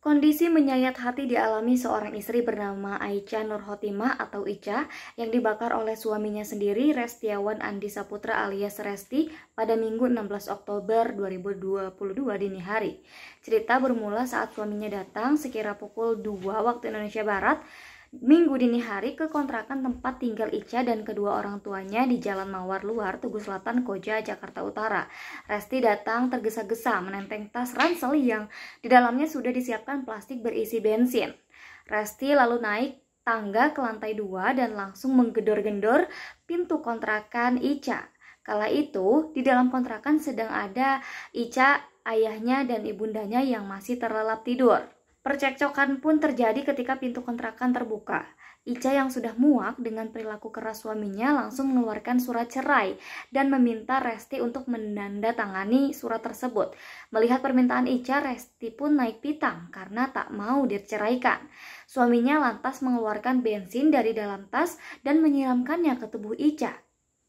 Kondisi menyayat hati dialami seorang istri bernama Aicha Nurhotima atau Ica yang dibakar oleh suaminya sendiri Restiawan Andi Saputra alias Resti pada Minggu 16 Oktober 2022 dini hari. Cerita bermula saat suaminya datang sekira pukul 2 waktu Indonesia Barat Minggu dini hari ke kontrakan tempat tinggal Ica dan kedua orang tuanya di Jalan Mawar Luar, Tugu Selatan, Koja, Jakarta Utara. Resti datang tergesa-gesa menenteng tas ransel yang di dalamnya sudah disiapkan plastik berisi bensin. Resti lalu naik tangga ke lantai dua dan langsung menggedor-gendor pintu kontrakan Ica. Kala itu, di dalam kontrakan sedang ada Ica, ayahnya, dan ibundanya yang masih terlelap tidur. Percekcokan pun terjadi ketika pintu kontrakan terbuka. Ica yang sudah muak dengan perilaku keras suaminya langsung mengeluarkan surat cerai dan meminta Resti untuk menandatangani surat tersebut. Melihat permintaan Ica, Resti pun naik pitang karena tak mau diceraikan. Suaminya lantas mengeluarkan bensin dari dalam tas dan menyiramkannya ke tubuh Ica.